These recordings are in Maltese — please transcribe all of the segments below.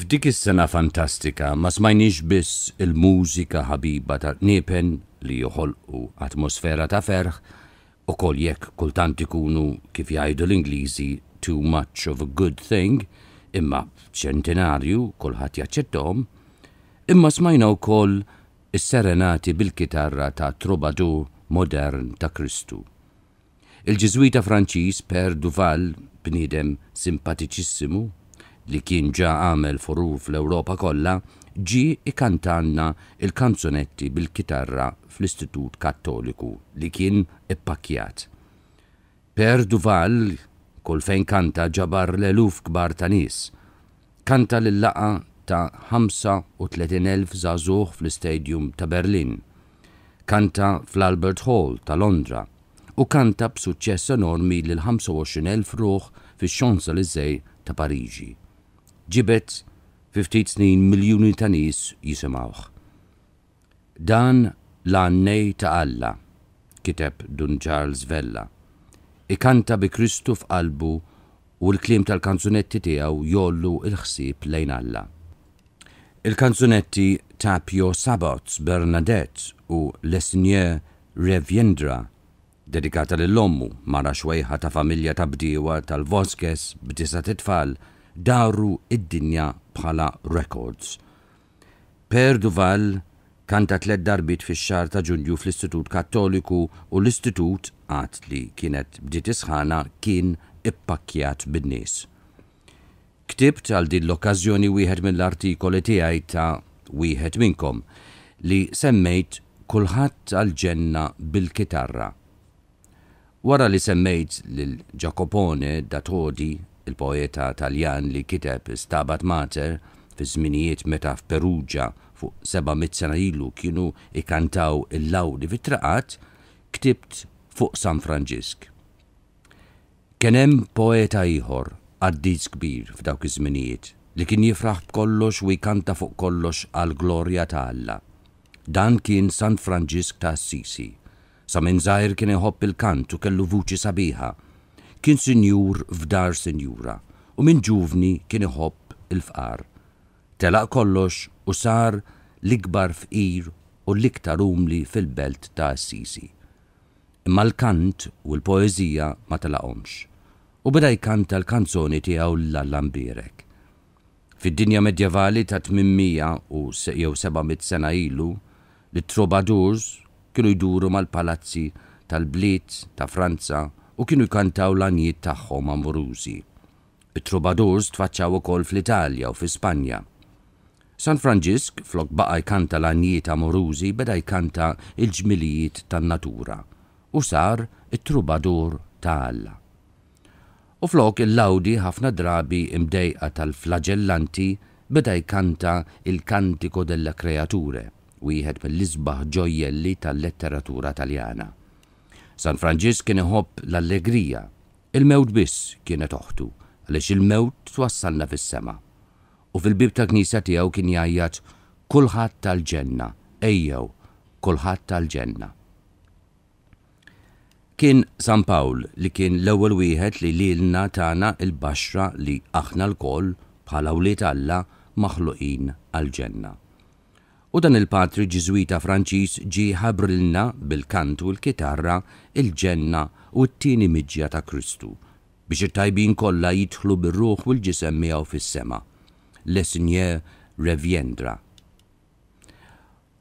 F'dik is-sena fantastika ma smajniex biss il-mużika ħabiba ta' niepen li joħolqu atmosfera ta' ferħ u kol jekk kultant ikunu kif jgħidu l-Ingliżi too much of a good thing, imma b'ċentenarju kulħadd jaċċettom, imma smajna wkoll is-serenati bil-kitarra ta' trobadu modern ta' Kristu. Il-Ġiżwita Franċiż Per Duval bniedem simpatiċissimu li kien ġa għamel furur fl-Ewropa kollha, ġi ikantanna il-kanzunetti bil-kitarra fl-Istitut Kattoliku li kien ippakjat. Per Duval, kol fejn kanta ġabar l-eluf kbar ta' nis, kanta l-laqa ta' 35.000 zazuħ fl-Stadium ta' Berlin, kanta fl-Albert Hall ta' Londra, u kanta b'suċċess enormi l 25.000 ruħ fix-Champs-Élysées ta' Pariġi ġibet fi snin miljuni ta' nies jisimawh. Dan l-annej ta' Alla, kiteb Dun Charles Vella, ikanta bi Kristu f'qalbu u l-klim tal-kanzunetti tiegħu jollu il-ħsieb lejn Alla. Il-kanzunetti ta' Pio Sabots Bernadette u Lesnier Revjendra, dedikata lill-ommu mara xwejħa ta' familja ta' bdiewa tal-Voskes b'disa titfal daru id-dinja bħala records. Per Duval kanta tlet darbit fix xar ta' ġunju fl-Istitut Kattoliku u l-Istitut għat li kienet bdiet isħana kien ippakkjat bin-nies. Ktibt għal din l-okkażjoni wieħed mill-artikoli tiegħi ta' wieħed minkom li semmejt kulħadd għal ġenna bil-kitarra. Wara li semmejt lil Ġakopone da Todi il-poeta Taljan li kiteb Stabat Mater fi żminijiet meta f'Perugia fuq seba' sena ilu kienu ikantaw il-lawdi vitraqat, ktibt fuq San Franġisk. Kenem poeta ieħor għaddiz kbir f'dawk iż-żminijiet li kien jifraħ b'kollox u jkanta fuq kollox għal glorja ta' Alla. Dan kien San Franġisk ta' sisi Sa minn zaħir kien iħobb il-kant u kellu vuċi sabiħa kien sinjur f'dar sinjura u minn ġuvni kien iħobb il-fqar. Telaq kollox u sar l-ikbar fqir u l-iktar umli fil-belt ta' Assisi. Imma l-kant u l-poezija ma telaqomx u beda jkanta l-kanzoni tiegħu l-lambirek. Fid-dinja medjevali ta' 800 u 700 sena ilu, l trobadurs kienu jduru mal-palazzi tal-bliet ta' Franza u kienu jkantaw l anjiet tagħhom amburużi. It-trubadurs tfaċċaw ukoll fl-Italja u fl-Ispanja. San Franġisk, flok baqa jkanta l anjiet amorużi, beda jkanta il-ġmilijiet tan-natura u sar it-trubadur ta' Alla. U flok il-lawdi ħafna drabi imdejqa tal-flagellanti beda jkanta il-kantiko della kreature, wieħed mill-isbaħ ġojjelli tal-letteratura taljana. San Franġis kien iħobb l-allegrija. Il-mewt biss kienet oħtu, għaliex il-mewt twassalna fis-sema. U fil-bib ta' knisa tiegħu kien jgħajjat kulħadd tal-ġenna, ejjew, kulħadd tal-ġenna. Kien San Pawl li kien l-ewwel wieħed li lilna tagħna il-baxra li aħna l-koll bħala wlied Alla maħluqin għal-ġenna u dan il-patri ġiżwita Franċiż ġi ħabrilna bil-kant u l-kitarra il-ġenna u t-tieni miġja ta' Kristu biex it-tajbin kollha jidħlu bir-ruħ u l-ġisem miegħu fis-sema. Lesnie Reviendra.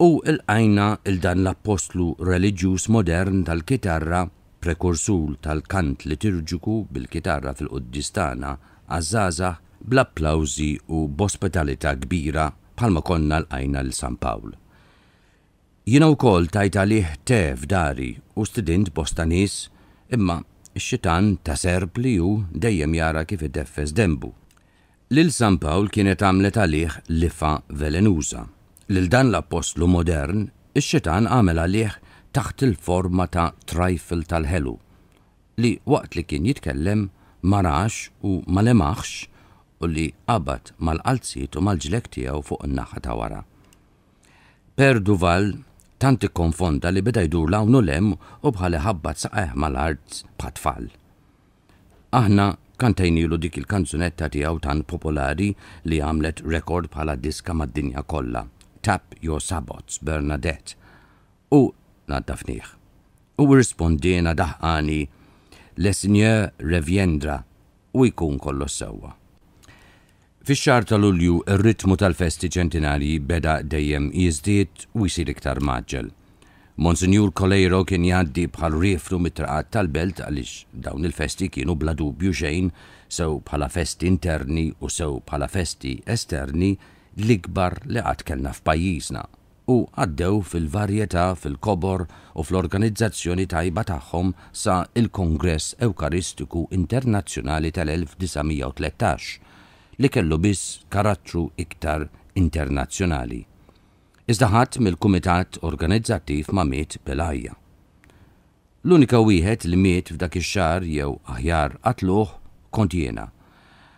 U il-għajna il-dan l-apostlu reliġjuż modern tal-kitarra prekursur tal-kant liturġiku bil-kitarra fil-Quddistana għazzaza bl-applawzi u bospitalità kbira palma konna l-ajna l-San Pawl. Jina u kol tajta liħ te dari u student bostanis imma xitan ta' serb li ju dejjem jara kif id-deffes dembu. Lil San Pawl kienet għamlet għalih lifa velenuża. Lil dan l-apostlu modern, ix-xitan għamel għalih taħt il-forma ta' trifle tal-ħelu li waqt li kien jitkellem ma rax u ma u li qabad mal-qalzit u mal-ġlek tiegħu fuq in-naħa ta' wara. Per Duval tanti konfonda li beda jdur u lem u bħali ħabbat saqeħ mal-art bħatfall. Aħna kantajnilu dik il-kanzunetta tiegħu tan popolari li għamlet rekord bħala diska mad-dinja kollha, Tap Your Sabots Bernadette. U naddafniħ. U rispondina daħqani Le Signor Reviendra u jkun kollu sewwa. Fix-xar ta' Lulju, ir-ritmu tal-festi ċentinari beda dejjem jizdiet u jisir iktar maġġel. Monsinjur Kolejro kien jgħaddi bħal riefru mit-traqat tal-belt għaliex dawn il-festi kienu bla dubju xejn sew bħala festi interni u sew bħala festi esterni l-ikbar li għad kellna f'pajjiżna u għaddew fil-varjetà, fil-kobor u fl-organizzazzjoni tajba tagħhom sa il-Kongress Ewkaristiku Internazzjonali tal-1913 li kellu biss karattru iktar internazzjonali. Iżda ħadd mill-kumitat organizzattiv ma miet belajja. L-unika wieħed li miet f'dak ix-xar jew aħjar qatluh kont jiena.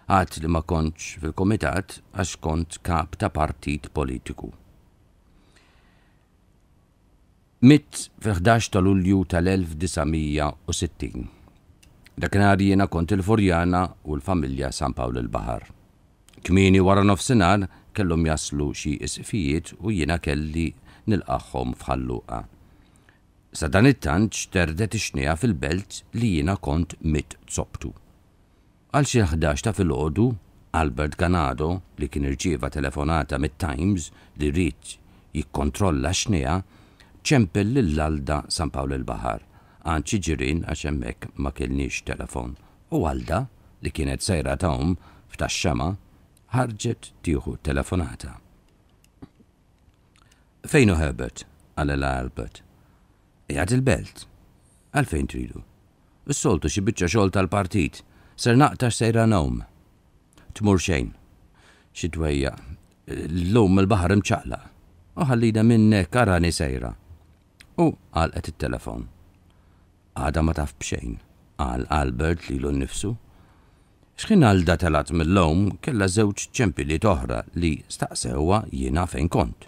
Għad li ma kontx fil kumitat għax kont kap ta' partit politiku. Mit fil-11 ta' Lulju tal-1960. Dakinhar jiena kont il-Furjana u l-familja San Pawl il-Bahar. Kmini wara nofsinar kellhom jaslu xi isfijiet u jiena kelli nilqaħħom fħalluqa. Sa dan it-tant xterdet ixnija fil-belt li jiena kont mit zobtu. Għal xi ħdax ta' filgħodu, Albert Ganado li kien irġieva telefonata mit-Times li rrit jikkontrolla xnija ċempel l-Alda San Pawl il-Bahar, għanċi ġirin għax hemmhekk ma kellniex telefon. U Alda li kienet sejra ta' um f'taxxama ħarġet tieħu telefonata. Fejnu Herbert? għalala Albert. Jgħad il-belt. Għalfejn tridu? Is-soltu xi biċċa xogħol tal-partit. Ser naqtax sejra nom. Tmur xejn. Xi dwejja. L-lum il-baħar imċaqla. ħallida minne karani sejra. U għalqet it-telefon. Għada ma taf bxejn. Għal Albert li l-nifsu. X'ħinalda telat mill lom kella żewġ ċempili toħra li staqsewa jina fejn kont.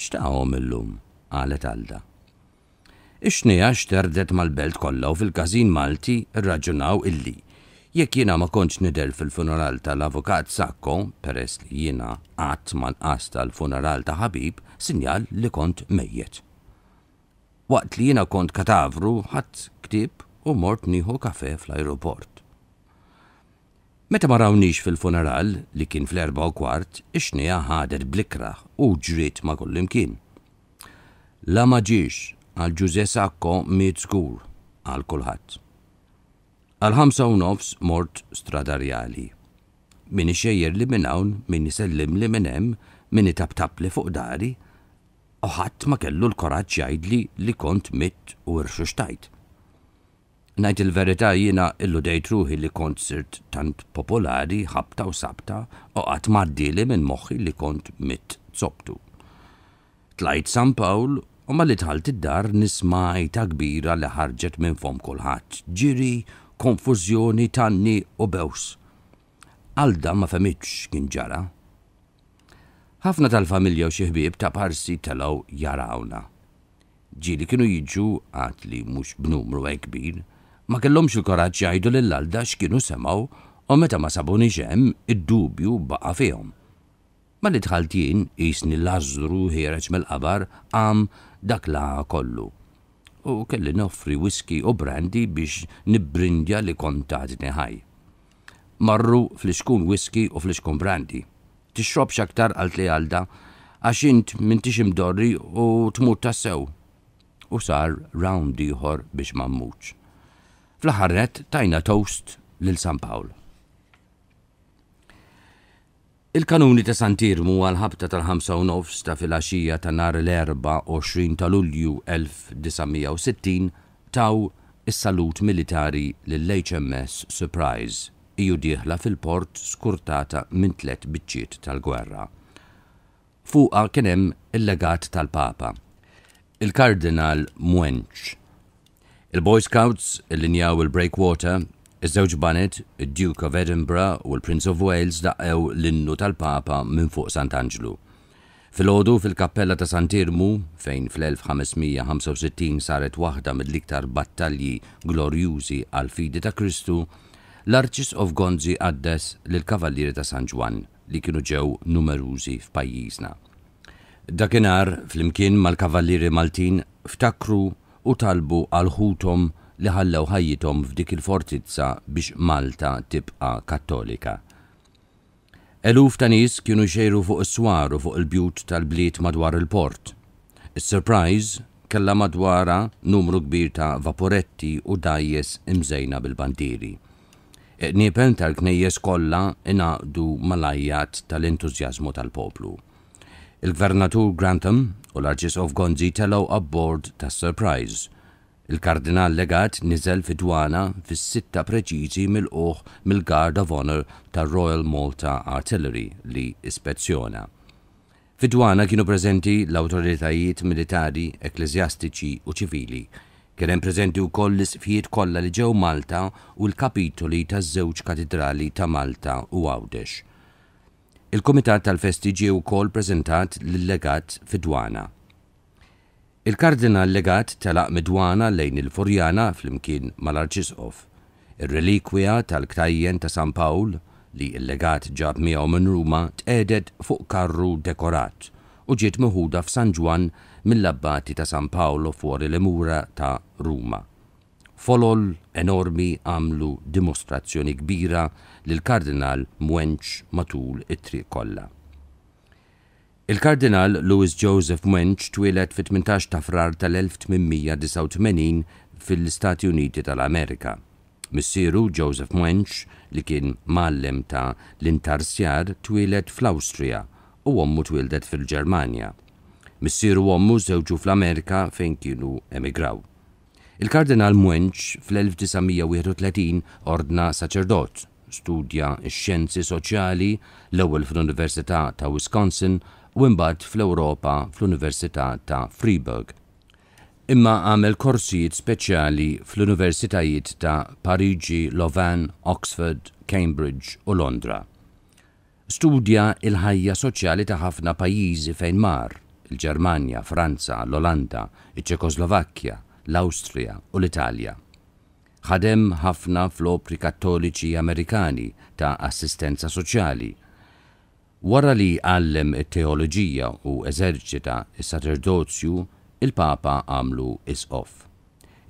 X'taqhom illum, qalet Alda. Ix-xnija xterdet mal-belt kollha u fil-każin Malti rraġunaw illi jekk jiena ma kontx nidel fil-funeral tal-avukat Sakko peress li jiena qatt man nqas l funeral ta' ħabib sinjal li kont mejjet waqt li jina kont katavru ħadd ktib u mort nieħu kafe fl-aeroport. Meta ma rawnix fil-funeral li kien fl-erba u kwart, ixnija ħadet blikra u ġrit ma kullimkien. La ma għal Ġuze Sakko miet skur għal kulħadd. Għal ħamsa u nofs mort stradarjali. Min ixejjer li minn hawn, min isellim li minn hemm, min itabtab li fuq dari, uħadd ma kellu l-koraġġ jgħidli li kont mit u rxuxtajt. Najt il-verità jina illu dejt ruħi li kont sirt tant popolari, ħabta u sabta, u għat maddili minn moħi li kont mit zobtu. Tlajt San Paul u ma li tħalt id-dar ta' kbira li ħarġet minn fom kolħat, ġiri, konfuzjoni, tanni u bews. Għalda ma femiċ kien ġara. Ħafna tal-familja u xieħbib ta' parsi telaw jarawna. Ġiri kienu jiġu għat li mux b'numru għaj kbir, ma kellhomx il-koraġġ jgħidu lill-alda x'kienu semgħu u meta ma sabuni ġem id-dubju baqa' fihom. Ma li tħaltin jisni l-azru ħireġ mill-qabar għam dak la kollu. U kelli noffri whisky u brandi biex nibrindja li kontat neħaj. Marru fl-iskun whisky u fl-iskun brandi. Tixrob xaktar għalt li għalda għax int tixim imdorri u tmur tassew. U sar roundi ħor biex mammuċ. Fl-ħarret tajna toast lil San Paul. Il-kanuni ta' Santirmu għal-ħabta tal-5 nofs ta' axija ta' nar l-24 ta' Lulju 1960 taw is-salut militari lill-HMS Surprise iju dieħla fil-port skurtata minn tlet biċċiet tal-gwerra. Fuqa kienem il-legat tal-Papa, il-Kardinal Mwench, Il-Boy Scouts il-linjaw il-Breakwater, iż-żewġ Banet, il-Duke of Edinburgh u l-Prince of Wales daqqew l-innu tal-Papa minn fuq Sant'Angelo. Fil-ħodu fil-kappella ta' Santirmu, fejn fl-1565 saret waħda mill-iktar battalji glorjużi għal fidi ta' Kristu, l-Arċis of Gonzi għaddes l-Kavallieri ta' San Ġwan li kienu ġew numerużi f'pajjiżna. Dakinhar flimkien mal-Kavallieri Maltin ftakru u talbu għal ħutom li ħallew ħajjithom f'dik il-fortizza biex Malta tibqa kattolika. Eluf ta' nies kienu xejru fuq is swaru fuq il-bjut tal-bliet madwar il-port. Is-surprise kella madwara numru kbir ta' vaporetti u dajjes imżejna bil-bandiri. Nipen tal-knejjes kollha inaqdu malajjat tal-entużjażmu tal-poplu. tal entużjażmu tal poplu Il-Gvernatur Grantham u l arċis of Gonzi telaw abbord tas Surprise. Il-Kardinal Legat niżel fidwana fis-sitta preċiżi mill uħ mill-Guard of Honor tar Royal Malta Artillery li ispezzjona. Fidwana kienu preżenti l-awtoritajiet militari, ekklesjastiċi u ċivili. Kien hemm preżenti wkoll l-isfijiet kollha li ġew Malta u l-kapitoli taż-żewġ katedrali ta' Malta u Għawdex. Il-Komitat tal-Festiġi u kol prezentat l-legat fidwana. Il-Kardinal legat aq midwana lejn il-Furjana fl-imkien mal-Arċisqof. Ir-relikwja tal-Ktajjen ta' San Pawl li il-legat ġab miegħu minn Ruma tqedet fuq karru dekorat u ġiet meħuda f'San Ġwan mill-abbati ta' San Paolo fuori l-mura ta' Ruma. Folol enormi għamlu dimostrazzjoni kbira lil kardinal Mwenċ matul it-triq kollha. Il-kardinal Louis Joseph Mwenċ twilet fit-18 ta' frar tal-1889 fil-Stati Uniti tal-Amerika. Missieru Joseph Mwenċ li kien mallem ta' l-intarsjar twilet fl-Awstrija u ommu twildet fil-Ġermanja. Missieru għommu żewġu fl-Amerika fejn kienu emigraw. Il-Kardinal Mwench fl-1931 ordna saċerdot, studja x-xjenzi soċjali l-ewwel fl-Università ta' Wisconsin u imbagħad fl-Ewropa fl-Università ta' Freeburg. Imma għamel korsijiet speċjali fl-Universitajiet ta' Pariġi, Lovan, Oxford, Cambridge u Londra. Studja il-ħajja soċjali ta' ħafna pajjiżi fejn mar, il-Ġermanja, Franza, l-Olanda, iċ-Ċekoslovakkja, il l-Awstrija u l-Italja. Ħadem ħafna fl-opri kattoliċi Amerikani ta' assistenza soċjali. Wara li għallem it-teoloġija u eżerċita is saterdozju il-Papa għamlu isqof.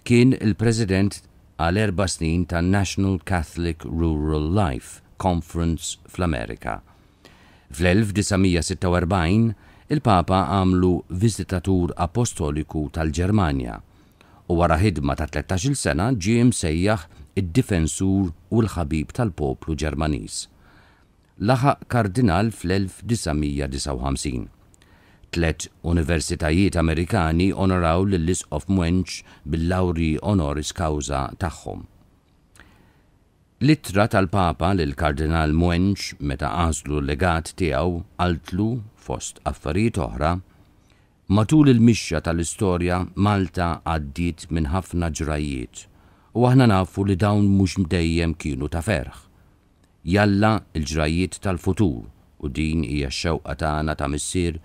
Kien il-President għal erba snin ta' National Catholic Rural Life Conference fl-Amerika. Fl-1946 il-Papa għamlu vizitatur apostoliku tal-Ġermanja u wara ħidma ta' 13-il sena ġie msejjaħ id-difensur u l-ħabib tal-poplu Ġermaniż. Laħaq kardinal fl-1959. Tlet universitajiet Amerikani onoraw l of Mwench bil-lawri honoris causa tagħhom. Littra tal-Papa lil kardinal Mwench meta għażlu l-legat tiegħu għaltlu fost affarijiet oħra Matul il-mixja tal-istorja, Malta għaddit minn ħafna ġrajiet u aħna nafu li dawn mhux mdejjem kienu ta' ferħ. Jalla il-ġrajiet tal-futur u din hija x-xewqa tagħna ta' missier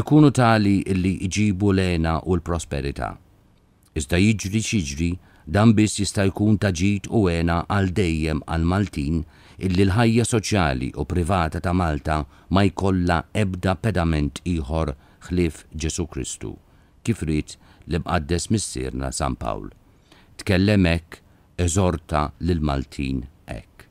ikunu tali illi iġibu lena u l-prosperità. Iżda jiġri xiġri dan biss jista' jkun taġit u għena għal dejjem għal Maltin illi l-ħajja soċjali u privata ta' Malta ma jkollha ebda pedament ieħor ħlief Ġesu Kristu, kif rid li mqaddes missierna San Pawl. Tkellem hekk, eżorta lil Maltin hekk.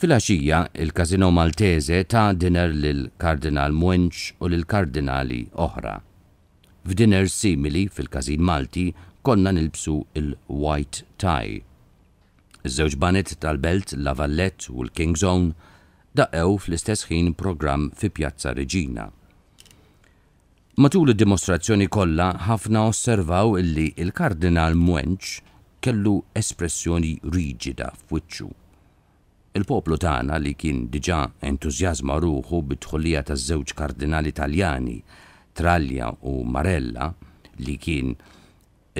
Fil-għaxija, il-Kazino Maltese ta' diner lil Kardinal Mwenċ u lil Kardinali oħra. F'dinner simili fil-Kazin Malti konna nilbsu il-White Tie. Iż-żewġ banet tal-belt La Vallette u l-King Zone daqew fl-istess ħin program fi Pjazza Reġina. Matul id-dimostrazzjoni kollha ħafna osservaw illi il-Kardinal Mwenċ kellu espressjoni riġida f'wiċċu. Il-poplu tagħna li kien diġà entużjażma ruħu bit tħullija taż-żewġ kardinali Italjani Tralja u Marella, li kien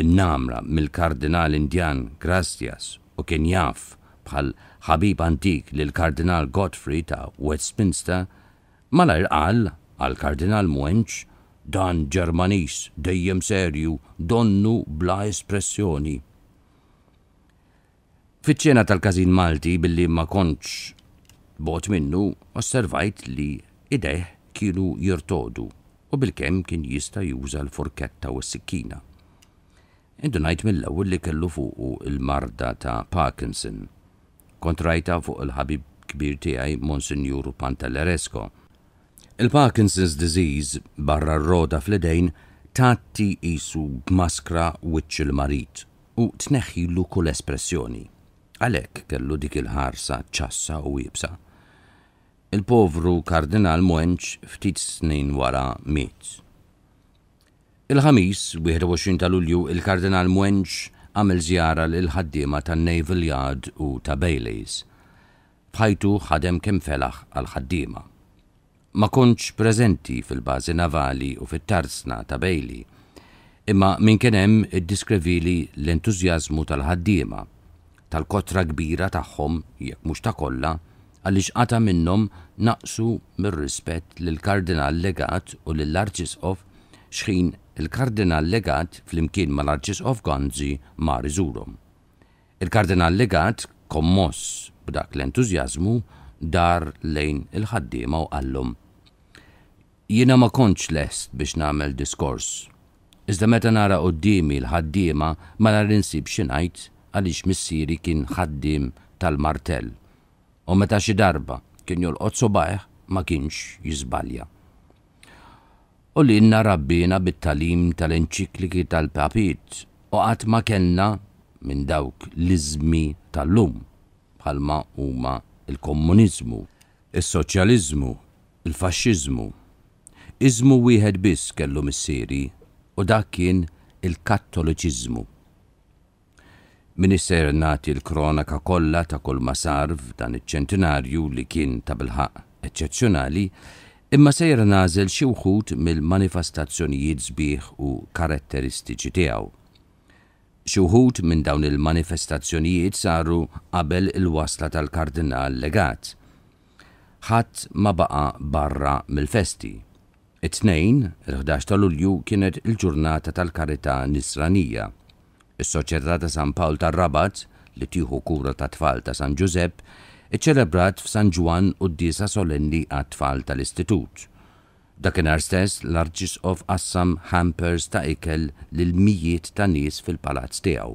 innamra mill-kardinal Indjan Grastias u kien jaf bħal ħabib antik lill kardinal Godfrey ta' Westminster, mala irqal għal kardinal Muenċ, dan Ġermanis dejjem serju donnu bla espressjoni. Fiċċena tal-kazin Malti billi ma konċ bot minnu osservajt li ideħ kienu jirtodu u bil-kem kien jista juża l-forketta u s-sikkina. Indunajt mill-ewwel li kellu fuqu il-marda ta' Parkinson kontrajta fuq il-ħabib kbir tiegħi Monsignor Pantelleresco. Il-Parkinson's disease barra r-roda fl-idejn tatti isu b'maskra wiċċ il-marit u tneħħilu kull espressjoni. Għalek kellu dik il-ħarsa ċassa u jibsa. Il-povru kardinal Mwenċ ftit snin wara miet. Il-ħamis, 21 ta' Lulju, il-kardinal Mwenċ għamil żjara l ħaddiema tan Naval Yard u ta' Baileys. Bħajtu ħadem kemm felaħ għal ħaddiema. Ma kontx preżenti fil-bażi navali u fit-tarsna ta' Bailey, imma minn kien hemm iddiskrevili l-entużjażmu tal-ħaddiema, tal-kotra kbira tagħhom jekk mhux ta' kollha, għaliex qata minnhom naqsu mir-rispett lill kardinal legat u lill arċisqof xħin il-Kardinal Legat fl-imkien mal-Arċisqof Gonzi mar iżurum. Il-Kardinal Legat kommos b'dak l-entużjażmu dar lejn il-ħaddiema u għallum. Jiena ma kontx lest biex nagħmel diskors. Iżda meta nara qoddimi l-ħaddiema ma nar insib xinajt għaliex missieri kien ħaddim tal-martell. U meta xi darba kien jolqod sobaħ ma kienx jizbalja u li inna rabbina bit-talim tal-enċikliki tal-papit u qatt ma kellna minn dawk l-izmi tal-lum bħalma huma il-komuniżmu, is-soċjaliżmu, il komuniżmu il soċjaliżmu il il faxxiżmu Iżmu wieħed biss kellu missieri u dak kien il-kattoliċiżmu. Minister nati l-kronaka kollha ta' kull masarv f'dan iċ-ċentinarju li kien ta' bilħaq eċċezzjonali imma sejra nażel xi wħud mill-manifestazzjonijiet sbieħ u karatteristiċi tiegħu. Xi wħud minn dawn il-manifestazzjonijiet saru qabel il-wasla tal-kardinal legat. Ħadd ma baqa barra mill-festi. It-tnejn, il-11 ta' Lulju kienet il-ġurnata tal-karità nisranija. Is-Soċjetà ta' San Pawl tar-Rabat li tieħu kura ta' tfal ta' San Giuseppe iċċelebrat f'San Ġwan u d-disa solenni għat-tfal tal-istitut. Dakinhar stess l of assam hampers ta' ikel l mijiet ta' nies fil-palazz tiegħu.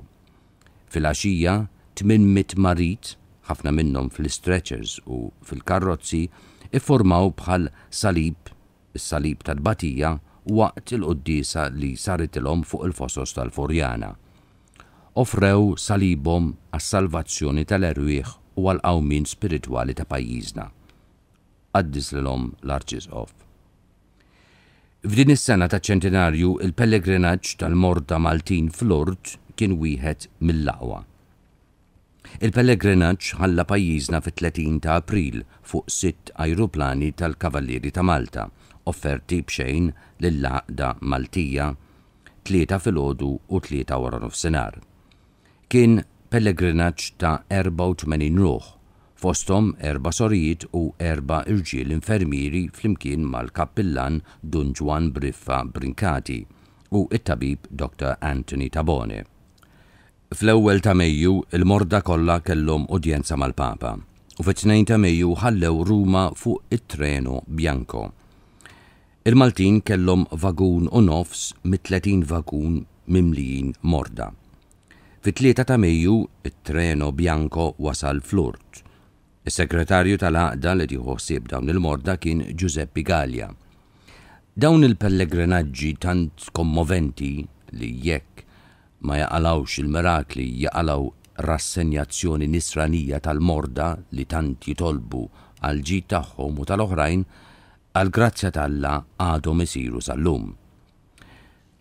Fil-għaxija 800 marit, ħafna minnhom fil-stretchers u fil-karrozzi, iffurmaw bħal salib, is-salib tal-batija, waqt il-qoddisa li saritilhom fuq il-fosos tal-Forjana. Offrew salibhom għas-salvazzjoni tal-erwieħ u għal qawmin spirituali ta' pajjiżna. Għaddis l-om l-Arċisqof. F'din is-sena ta' ċentenarju il-pellegrinaġġ tal-Morta Maltin fl kien wieħed mill laqwa Il-pellegrinaġġ ħalla pajjiżna fit-30 ta' April fuq sitt ajruplani tal kavalieri ta' Malta, offerti bxejn lill-laqda Maltija, tlieta filgħodu u tlieta wara nofsenar. Kien pellegrinaġġ ta' 84 ruħ, fostom erba sorijiet u erba irġiel infermieri flimkien mal-kappillan Dun Briffa Brinkati u it-tabib Dr. Anthony Tabone. Fl-ewwel ta' Mejju il-morda kollha kellhom udjenza mal-Papa u fit-2 ta' Mejju ħallew Ruma fuq it trenu Bianco. Il-Maltin kellhom vagun u nofs mit-30 vagun mimlijin morda. Fit-3 ta' Mejju, it-treno Bianco wasal flurt. Is-segretarju tal-għaqda li tieħu dawn il-morda kien Giuseppi Gallia. Dawn il-pellegrinaġġi tant kommoventi li jekk ma jaqalawx il-mirakli jaqalaw rassenjazzjoni nisranija tal-morda li tant jitolbu għal ġid tagħhom u tal-oħrajn għal grazzja tal tal-la għadhom isiru sal-lum.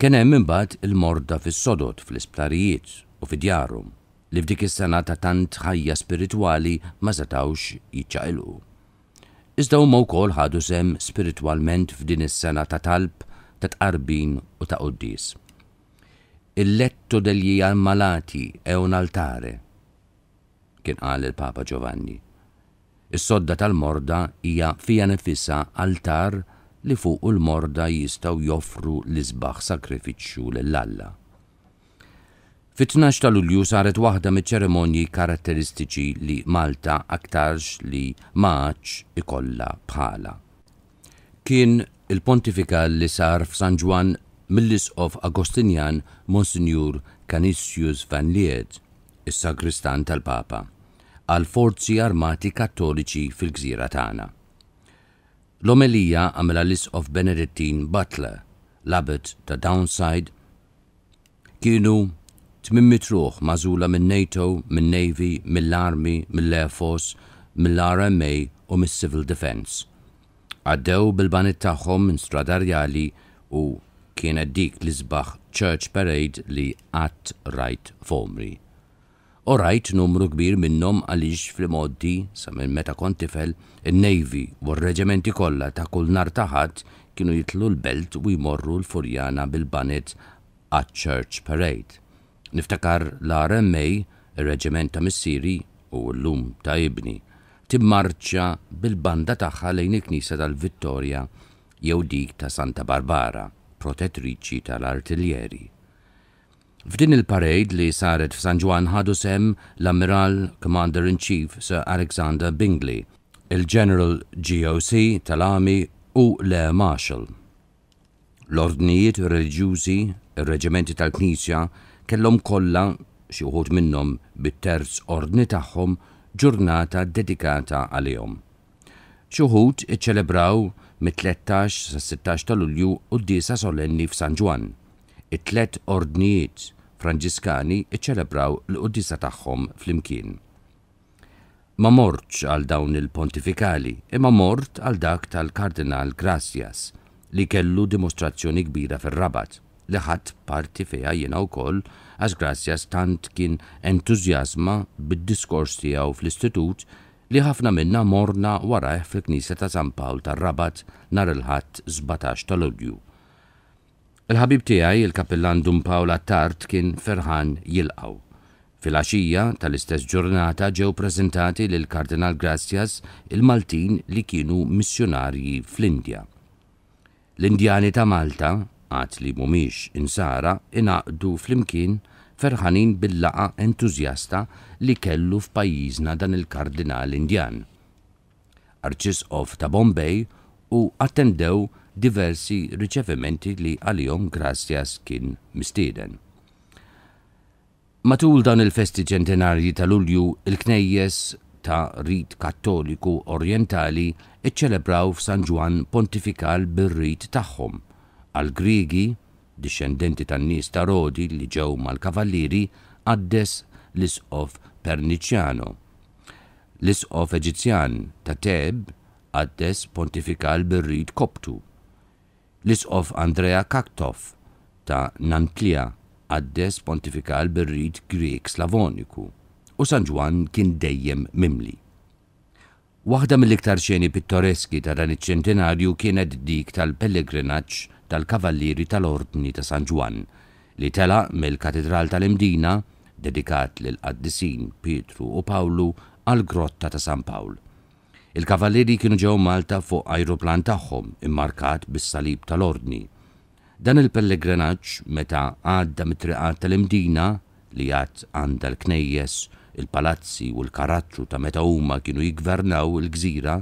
Kien hemm imbagħad il-morda fis-sodod fl-isptarijiet u fidjarhom li f'dik is-sena ta' tant ħajja spiritwali ma setawx jiċċaqilqu. Iżda huma wkoll ħadu sem spiritwalment f'din is-sena ta' talb, ta' tqarbin u ta' qoddis. Il-letto degli malati è un altare, kien qal il-Papa Giovanni. Is-sodda tal-morda hija fija nifissa altar li fuq il-morda jistaw joffru l-isbaħ sakrifiċċju lill-Alla. Fit-12 ta' Lulju saret waħda miċ ċeremonji karatteristiċi li Malta aktarx li maċ ikolla bħala. Kien il-pontifikal li sar f'San Juan mill of Agostinjan Monsignor Canisius Van Lied, is-sagristan tal-Papa, għal forzi armati kattoliċi fil-gżira tagħna. L-omelija għamela l of Benedettin Butler, l-abbot ta' Downside, kienu tmim mitruħ mażula minn NATO, minn Navy, mill army mill-Air Force, mill-RMA u mill-Civil Defense. Għaddew bil-banit tagħhom minn stradarjali u kienet dik li sbaħ Church Parade li għat rajt fomri. U rajt numru kbir minnom għalix fil-moddi, sa minn meta kontifel, il-Navy u r-reġimenti kollha ta' kull nar taħat kienu jitlu l-belt u jmorru l-Furjana bil-banet għat Church Parade. Niftakar l-RMA, ir-reġiment ta' missieri u l-lum ta' ibni, timmarċa bil-banda tagħha lejn il-Knisa tal-Vittorja jew dik ta' Santa Barbara, protettriċi tal-artiljeri. F'din il-parade li saret f'San Juan ħadu sem l-Ammiral Commander-in-Chief Sir Alexander Bingley, il-General GOC tal-Ami u le Marshal. L-ordnijiet religjużi, il reġimenti tal-Knisja, kellhom kollha xi wħud minnhom bit-terz ordni tagħhom ġurnata dedikata għalihom. Xi wħud iċċelebraw mit-13 sa 16 ta' Lulju u d-disa solenni f'San Ġwan. It-tlet ordnijiet Franġiskani iċċelebraw l-qudisa tagħhom flimkien. Ma mortx għal dawn il-pontifikali, imma mort għal dak tal-Kardinal Gracias li kellu dimostrazzjoni kbira fir-Rabat li ħadd parti feja jiena wkoll għax grazzjas tant kien entużjażma bid-diskors tiegħu fl-istitut li ħafna minna morna wara fil-Knisja ta' San Pawl tar-Rabat nar il-ħadd 17 tal-Udju. Il-ħabib tiegħi il-kapellan Dum Pawla Tart kien ferħan jilqaw. Fil-għaxija tal-istess ġurnata ġew preżentati lil Kardinal Grazzjas il-Maltin li kienu missjonarji fl-Indja. L-Indjani ta' Malta għat li mumiex insara inaqdu fl-imkien ferħanin bil-laqa entuzjasta li kellu f'pajjiżna dan il-kardinal Indjan. Arċisqof ta' Bombay u attendew diversi riċevimenti li għalihom grazzjas kien mistieden. Matul dan il-festi ċentenarji tal-Ulju, il-knejjes ta' rit kattoliku orientali iċċelebraw f'San Ġwan pontifikal bir-rit tagħhom għal-Grigi, discendenti tan-nies ta' Rodi li ġew mal-Kavalliri, għaddes l-isqof Perniciano. L-isqof Eġizzjan ta' Teb għaddes pontifikal bir Koptu. L-isqof Andrea Kaktov ta' Nantlia għaddes pontifikal bir-rid Grek Slavoniku u San kien dejjem mimli. Waħda mill-iktar xeni pittoreski ta' dan iċ-ċentenarju kienet dik tal-pellegrinaġġ tal kavalliri tal-Ordni ta' San Ġwan li tela mill-Katedral tal-Imdina dedikat lil qaddisin Pietru u Pawlu għal grotta ta' San Pawl. Il-kavalleri kienu ġew Malta fuq ajruplan tagħhom immarkat bis-salib tal-Ordni. Dan il-pellegrinaġġ meta għadda mit-triqat tal-imdina li għad għanda l-knejjes, il-palazzi u l-karattru ta' meta huma kienu jigvernaw il-gżira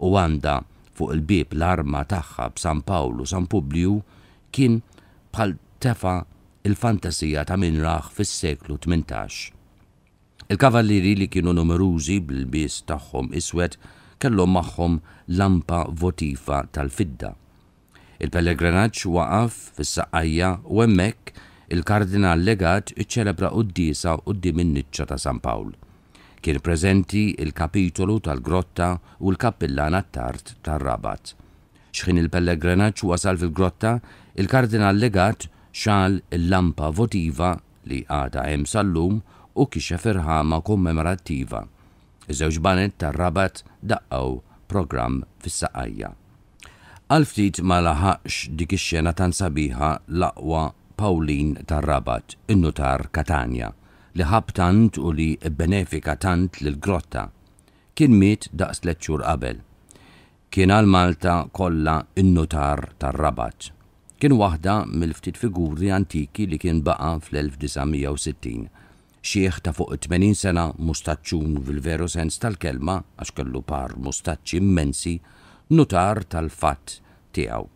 u għanda fuq il-bib l-arma tagħha b'San Pawlu San Publiju kien bħal tefa il-fantasija ta' min raħ fis-seklu 18. Il-kavalliri li kienu numerużi bil-bies tagħhom iswed kellhom magħhom lampa votiva tal-fidda. Il-pellegrinaġġ waqaf fis-saqajja u hemmhekk il-kardinal legat iċċelebra d-disa quddiem d niċċa ta' San Pawl kien preżenti il-kapitolu tal-grotta u l-kappillan tart tar-rabat. Xħin il-pellegrinaċ wasal fil-grotta, il-kardinal legat xal il-lampa votiva li għada hemm sal-lum u kixef firħama kommemorattiva. Iż-żewġ banet tar-rabat daqqaw program fis-saqajja. Għalftit ma laħax dik ix-xena tan sabiħa l-aqwa Paulin tar-Rabat, in-nutar Katania li ħab tant u li benefika tant lil grotta Kien miet daqs tliet qabel. Kien għal Malta kollha innotar tar-rabat. Kien waħda mill-ftit figuri antiki li kien baqa fl-1960. Xieħ ta' fuq 80 sena mustaċċun fil-veru sens tal-kelma għax kellu par mustaċċi immensi nutar tal-fatt tiegħu.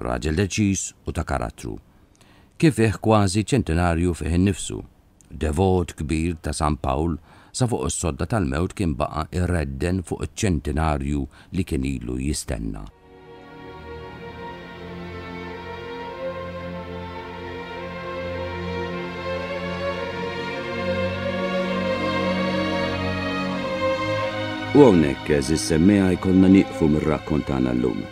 Raġel deċis u ta' karattru. Kif kważi ċentenarju fih nifsu devot kbir ta' San Pawl, sa fuq is-sodda tal-mewt kien baqa irredden fuq iċ-ċentinarju li kien ilu jistenna. U għonek, zissemmeja jkollna niqfu mir-rakkontana l-lum.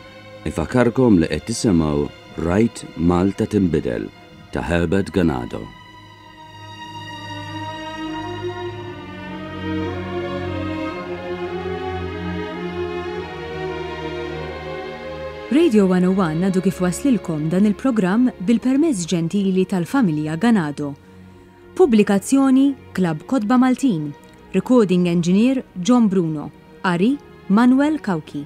Ifakarkom li qed tisimgħu Rajt Malta Timbidel ta' Herbert Ganado. Radio 101 nadu kif waslilkom dan il-programm bil-permezz ġentili tal-familja Ganado. Publikazzjoni Klab Kotba Maltin, Recording Engineer John Bruno, Ari Manuel Kauki.